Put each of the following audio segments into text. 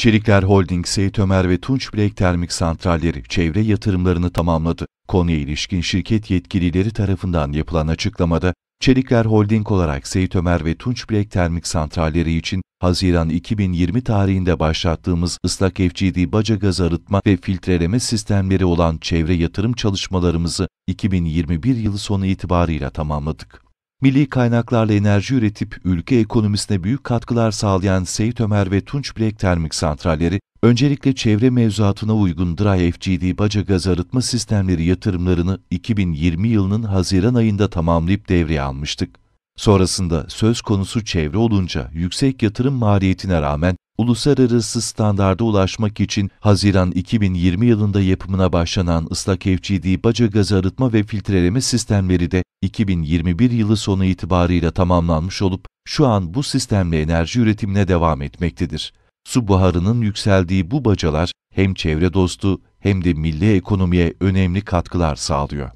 Çelikler Holding, Seyit Ömer ve Tunç Bilek Termik Santralleri çevre yatırımlarını tamamladı. Konuya ilişkin şirket yetkilileri tarafından yapılan açıklamada, Çelikler Holding olarak Seyit Ömer ve Tunç Bilek Termik Santralleri için Haziran 2020 tarihinde başlattığımız ıslak FGD baca gaz arıtma ve filtreleme sistemleri olan çevre yatırım çalışmalarımızı 2021 yılı sonu itibarıyla tamamladık milli kaynaklarla enerji üretip ülke ekonomisine büyük katkılar sağlayan Seyit Ömer ve Tunç Bilek Termik Santralleri, öncelikle çevre mevzuatına uygun Dry FGD baca gaz arıtma sistemleri yatırımlarını 2020 yılının Haziran ayında tamamlayıp devreye almıştık. Sonrasında söz konusu çevre olunca yüksek yatırım maliyetine rağmen uluslararası standarda ulaşmak için Haziran 2020 yılında yapımına başlanan ıslak FGD baca gaz arıtma ve filtreleme sistemleri de 2021 yılı sonu itibarıyla tamamlanmış olup, şu an bu sistemle enerji üretimine devam etmektedir. Su buharının yükseldiği bu bacalar hem çevre dostu hem de milli ekonomiye önemli katkılar sağlıyor.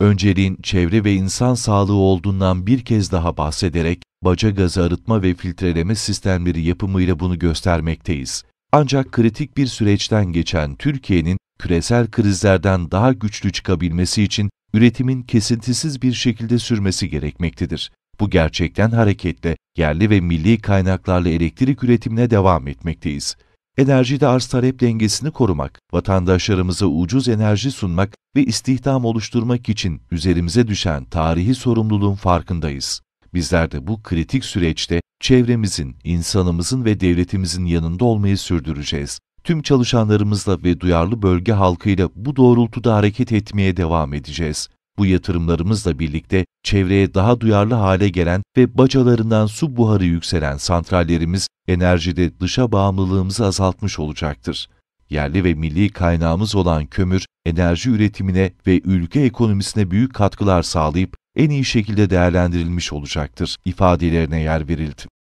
Önceliğin çevre ve insan sağlığı olduğundan bir kez daha bahsederek baca gazı arıtma ve filtreleme sistemleri yapımıyla bunu göstermekteyiz. Ancak kritik bir süreçten geçen Türkiye'nin küresel krizlerden daha güçlü çıkabilmesi için üretimin kesintisiz bir şekilde sürmesi gerekmektedir. Bu gerçekten hareketle yerli ve milli kaynaklarla elektrik üretimine devam etmekteyiz. Enerjide arz-talep dengesini korumak, vatandaşlarımıza ucuz enerji sunmak ve istihdam oluşturmak için üzerimize düşen tarihi sorumluluğun farkındayız. Bizler de bu kritik süreçte çevremizin, insanımızın ve devletimizin yanında olmayı sürdüreceğiz. Tüm çalışanlarımızla ve duyarlı bölge halkıyla bu doğrultuda hareket etmeye devam edeceğiz. Bu yatırımlarımızla birlikte çevreye daha duyarlı hale gelen ve bacalarından su buharı yükselen santrallerimiz enerjide dışa bağımlılığımızı azaltmış olacaktır. Yerli ve milli kaynağımız olan kömür, enerji üretimine ve ülke ekonomisine büyük katkılar sağlayıp en iyi şekilde değerlendirilmiş olacaktır ifadelerine yer verildi.